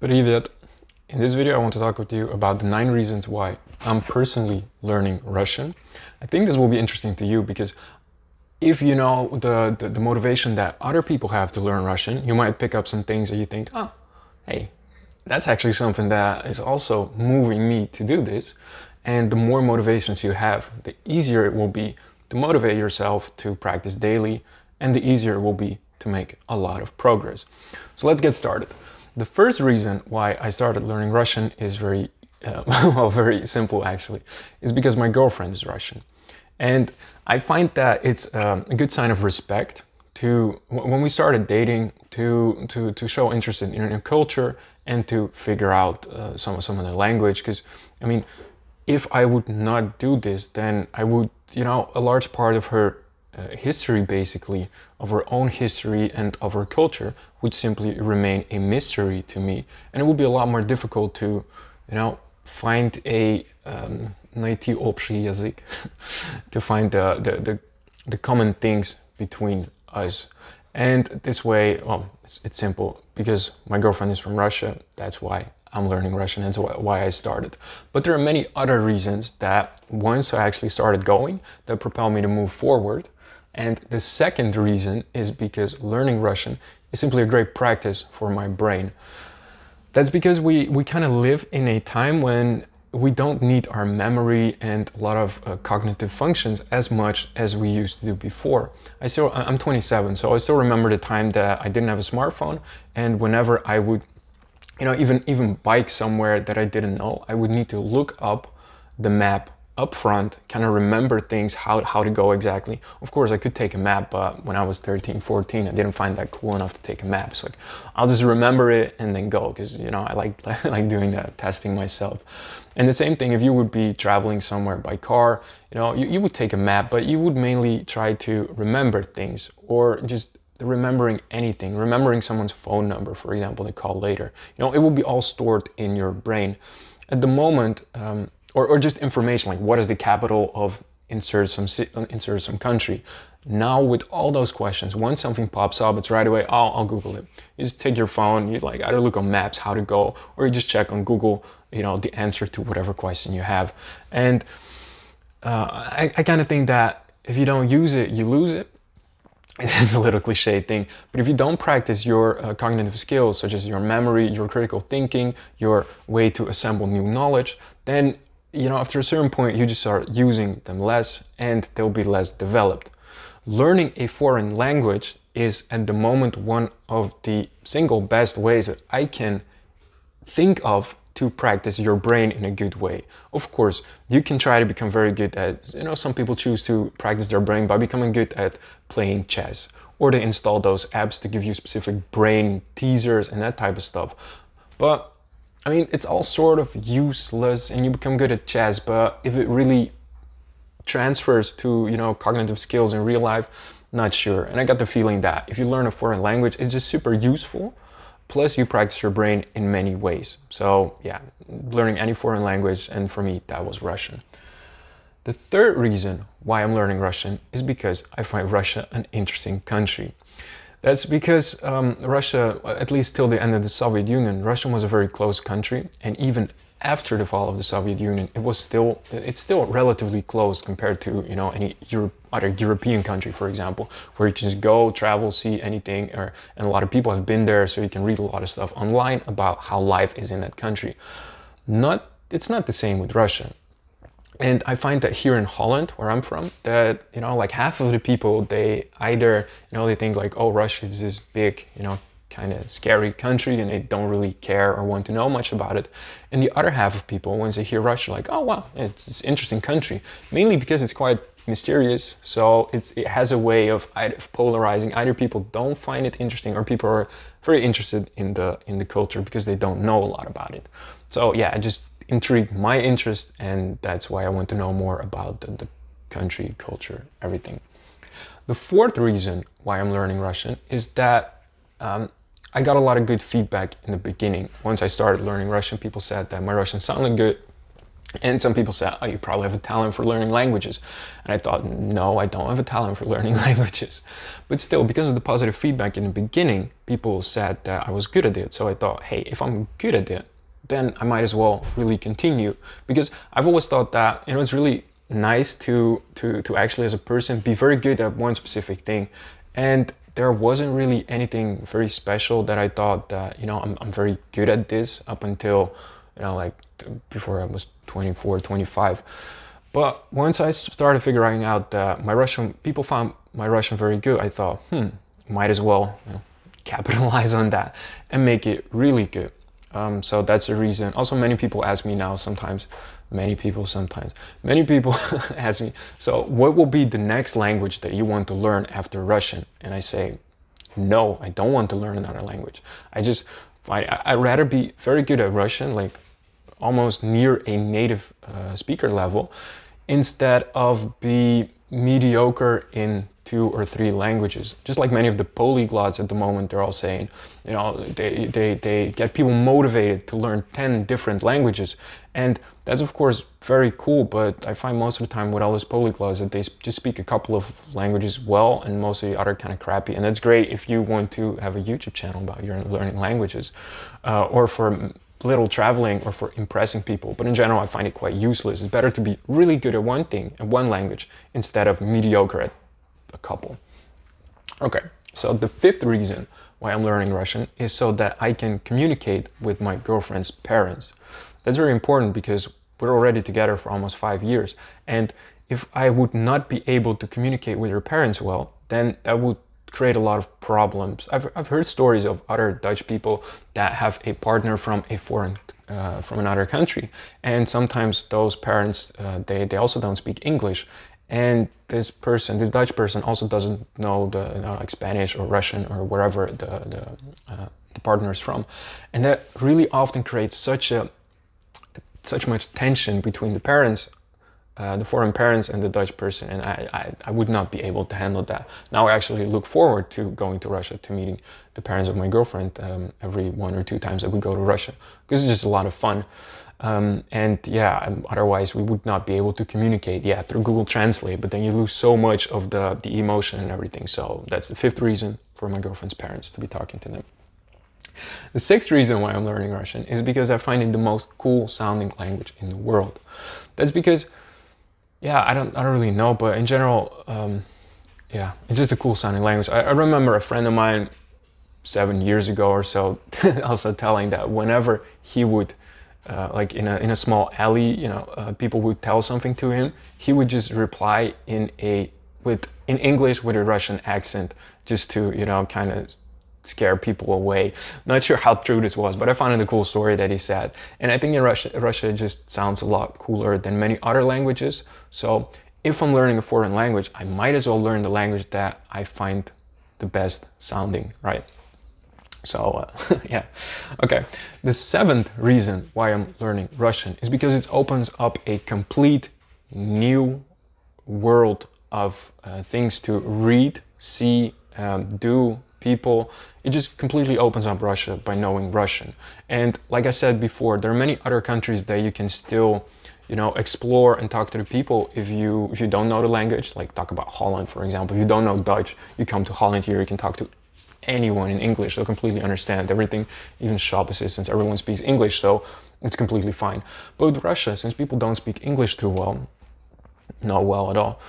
Привет! In this video, I want to talk with you about the nine reasons why I'm personally learning Russian. I think this will be interesting to you because if you know the, the, the motivation that other people have to learn Russian, you might pick up some things that you think, oh, hey, that's actually something that is also moving me to do this. And the more motivations you have, the easier it will be to motivate yourself to practice daily, and the easier it will be to make a lot of progress. So let's get started. The first reason why I started learning Russian is very, uh, well, very simple actually, is because my girlfriend is Russian. And I find that it's um, a good sign of respect to, when we started dating, to, to, to show interest in Indian culture and to figure out uh, some, some of the language. Because, I mean, if I would not do this, then I would, you know, a large part of her uh, history, basically, of our own history and of our culture would simply remain a mystery to me. And it would be a lot more difficult to, you know, find a um, найти общий язык, to find the, the, the, the, common things between us. And this way, well, it's, it's simple because my girlfriend is from Russia. That's why I'm learning Russian. That's why I started. But there are many other reasons that once I actually started going, that propelled me to move forward. And the second reason is because learning Russian is simply a great practice for my brain. That's because we, we kind of live in a time when we don't need our memory and a lot of uh, cognitive functions as much as we used to do before. I still, I'm 27, so I still remember the time that I didn't have a smartphone and whenever I would, you know, even, even bike somewhere that I didn't know, I would need to look up the map upfront, kind of remember things, how, how to go exactly. Of course, I could take a map, but when I was 13, 14, I didn't find that cool enough to take a map. So like, I'll just remember it and then go because, you know, I like, like doing that, testing myself. And the same thing if you would be traveling somewhere by car, you know, you, you would take a map, but you would mainly try to remember things or just remembering anything, remembering someone's phone number, for example, to call later. You know, it will be all stored in your brain. At the moment, um, or, or just information like what is the capital of insert some insert some country. Now with all those questions, once something pops up, it's right away. Oh, I'll Google it. You just take your phone. You like either look on maps how to go, or you just check on Google. You know the answer to whatever question you have. And uh, I, I kind of think that if you don't use it, you lose it. It's a little cliche thing, but if you don't practice your uh, cognitive skills, such as your memory, your critical thinking, your way to assemble new knowledge, then you know, after a certain point, you just start using them less and they'll be less developed. Learning a foreign language is at the moment one of the single best ways that I can think of to practice your brain in a good way. Of course, you can try to become very good at, you know, some people choose to practice their brain by becoming good at playing chess or they install those apps to give you specific brain teasers and that type of stuff. But I mean, it's all sort of useless and you become good at chess, but if it really transfers to, you know, cognitive skills in real life, not sure. And I got the feeling that if you learn a foreign language, it's just super useful. Plus, you practice your brain in many ways. So, yeah, learning any foreign language, and for me, that was Russian. The third reason why I'm learning Russian is because I find Russia an interesting country. That's because um, Russia, at least till the end of the Soviet Union, Russia was a very close country, and even after the fall of the Soviet Union, it was still it's still relatively close compared to you know any Europe, other European country, for example, where you can just go travel, see anything, or, and a lot of people have been there, so you can read a lot of stuff online about how life is in that country. Not it's not the same with Russia. And I find that here in Holland, where I'm from, that, you know, like half of the people, they either, you know, they think like, oh, Russia is this big, you know, kind of scary country and they don't really care or want to know much about it. And the other half of people, once they hear Russia, like, oh, wow, it's this interesting country, mainly because it's quite mysterious. So it's, it has a way of, of polarizing. Either people don't find it interesting or people are very interested in the, in the culture because they don't know a lot about it. So yeah, I just intrigued my interest, and that's why I want to know more about the, the country, culture, everything. The fourth reason why I'm learning Russian is that um, I got a lot of good feedback in the beginning. Once I started learning Russian, people said that my Russian sounded good. And some people said, oh, you probably have a talent for learning languages. And I thought, no, I don't have a talent for learning languages. But still, because of the positive feedback in the beginning, people said that I was good at it. So I thought, hey, if I'm good at it, then I might as well really continue. Because I've always thought that, you know, it's really nice to, to, to actually as a person be very good at one specific thing. And there wasn't really anything very special that I thought that, you know, I'm, I'm very good at this up until, you know, like before I was 24, 25. But once I started figuring out that my Russian, people found my Russian very good, I thought, hmm, might as well you know, capitalize on that and make it really good. Um, so that's the reason. Also, many people ask me now sometimes, many people sometimes, many people ask me, so what will be the next language that you want to learn after Russian? And I say, no, I don't want to learn another language. I just, I, I'd rather be very good at Russian, like almost near a native uh, speaker level, instead of be mediocre in two or three languages. Just like many of the polyglots at the moment, they're all saying, you know, they, they, they get people motivated to learn 10 different languages. And that's, of course, very cool, but I find most of the time with all those polyglots that they just speak a couple of languages well and mostly other kind of crappy. And that's great if you want to have a YouTube channel about your learning languages uh, or for little traveling or for impressing people, but in general, I find it quite useless. It's better to be really good at one thing and one language instead of mediocre at a couple. Okay, so the fifth reason why I'm learning Russian is so that I can communicate with my girlfriend's parents. That's very important because we're already together for almost five years. And if I would not be able to communicate with her parents well, then that would create a lot of problems. I've, I've heard stories of other Dutch people that have a partner from a foreign uh, from another country, and sometimes those parents uh, they they also don't speak English, and this person, this Dutch person, also doesn't know the you know, like Spanish or Russian or wherever the the, uh, the partner is from, and that really often creates such a such much tension between the parents, uh, the foreign parents, and the Dutch person, and I, I I would not be able to handle that. Now I actually look forward to going to Russia to meeting the parents of my girlfriend um, every one or two times that we go to Russia because it's just a lot of fun. Um, and yeah, um, otherwise we would not be able to communicate, yeah, through Google Translate, but then you lose so much of the, the emotion and everything. So that's the fifth reason for my girlfriend's parents to be talking to them. The sixth reason why I'm learning Russian is because I find it the most cool sounding language in the world. That's because, yeah, I don't, I don't really know, but in general, um, yeah, it's just a cool sounding language. I, I remember a friend of mine seven years ago or so also telling that whenever he would uh, like in a, in a small alley, you know, uh, people would tell something to him, he would just reply in a with in English with a Russian accent, just to you know kind of scare people away. Not sure how true this was, but I found it a cool story that he said. And I think in Russia, Russia just sounds a lot cooler than many other languages. So if I'm learning a foreign language, I might as well learn the language that I find the best sounding, right? So, uh, yeah. Okay. The seventh reason why I'm learning Russian is because it opens up a complete new world of uh, things to read, see, um, do, people. It just completely opens up Russia by knowing Russian. And like I said before, there are many other countries that you can still you know explore and talk to the people if you if you don't know the language like talk about holland for example if you don't know dutch you come to holland here you can talk to anyone in English. They'll completely understand everything, even shop assistants, everyone speaks English, so it's completely fine. But with Russia, since people don't speak English too well, not well at all,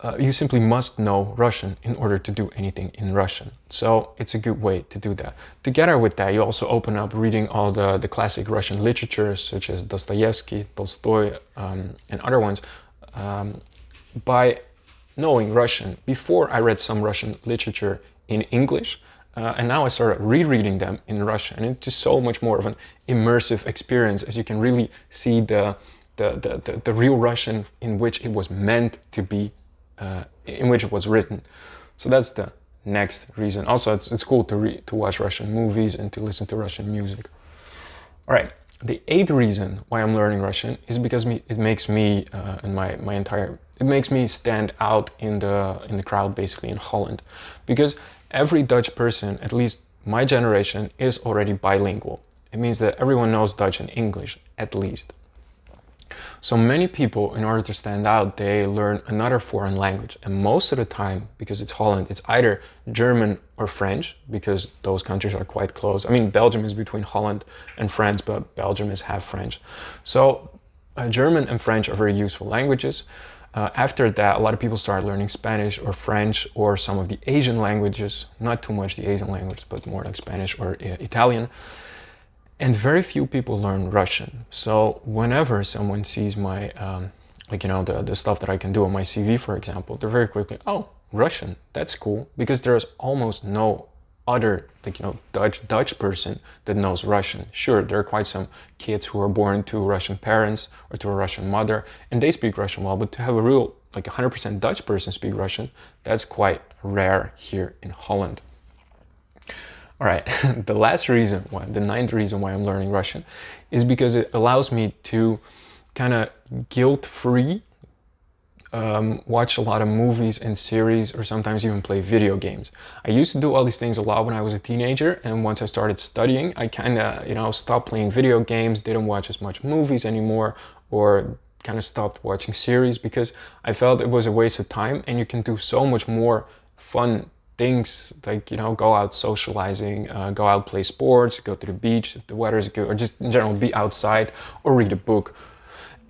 uh, you simply must know Russian in order to do anything in Russian. So it's a good way to do that. Together with that, you also open up reading all the, the classic Russian literature, such as Dostoevsky, Tolstoy, um, and other ones, um, by knowing Russian. Before I read some Russian literature in English. Uh, and now I started rereading them in Russian, and it's just so much more of an immersive experience as you can really see the, the, the, the, the real Russian in which it was meant to be, uh, in which it was written. So that's the next reason. Also, it's, it's cool to, re- to watch Russian movies and to listen to Russian music. All right, the eighth reason why I'm learning Russian is because me, it makes me uh, and my, my entire it makes me stand out in the in the crowd basically in Holland because Every Dutch person, at least my generation, is already bilingual. It means that everyone knows Dutch and English, at least. So many people, in order to stand out, they learn another foreign language. And most of the time, because it's Holland, it's either German or French, because those countries are quite close. I mean, Belgium is between Holland and France, but Belgium is half French. So uh, German and French are very useful languages. Uh, after that, a lot of people started learning Spanish or French or some of the Asian languages, not too much the Asian language, but more like Spanish or uh, Italian. And very few people learn Russian. So whenever someone sees my, um, like, you know, the, the stuff that I can do on my CV, for example, they're very quickly, oh, Russian, that's cool, because there's almost no other like you know Dutch Dutch person that knows Russian. Sure, there are quite some kids who are born to Russian parents or to a Russian mother, and they speak Russian well. But to have a real like 100% Dutch person speak Russian, that's quite rare here in Holland. All right, the last reason why, the ninth reason why I'm learning Russian is because it allows me to kind of guilt-free um, watch a lot of movies and series or sometimes even play video games. I used to do all these things a lot when I was a teenager and once I started studying I kind of you know stopped playing video games, didn't watch as much movies anymore or kind of stopped watching series because I felt it was a waste of time and you can do so much more fun things like you know go out socializing uh, go out play sports go to the beach if the weather is good or just in general be outside or read a book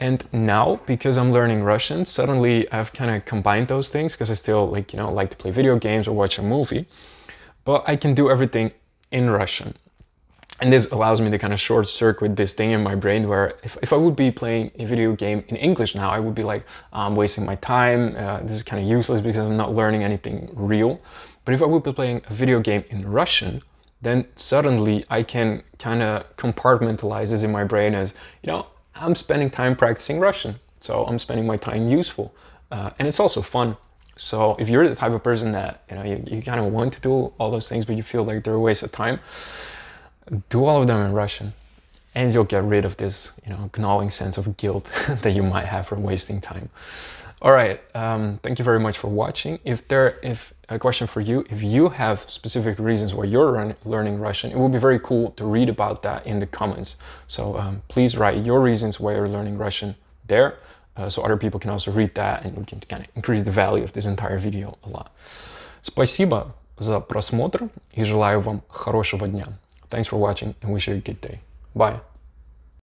and now, because I'm learning Russian, suddenly I've kind of combined those things because I still like, you know, like to play video games or watch a movie, but I can do everything in Russian. And this allows me to kind of short circuit this thing in my brain where if, if I would be playing a video game in English now, I would be like, I'm wasting my time. Uh, this is kind of useless because I'm not learning anything real. But if I would be playing a video game in Russian, then suddenly I can kind of compartmentalize this in my brain as, you know, I'm spending time practicing Russian. So I'm spending my time useful. Uh, and it's also fun. So if you're the type of person that, you know, you, you kind of want to do all those things, but you feel like they're a waste of time, do all of them in Russian. And you'll get rid of this, you know, gnawing sense of guilt that you might have for wasting time. All right. Um, thank you very much for watching. If there, if a question for you, if you have specific reasons why you're run, learning Russian, it would be very cool to read about that in the comments. So um, please write your reasons why you're learning Russian there, uh, so other people can also read that, and we can kind of increase the value of this entire video a lot. Спасибо за просмотр и желаю вам хорошего дня. Thanks for watching and wish you a good day. Bye.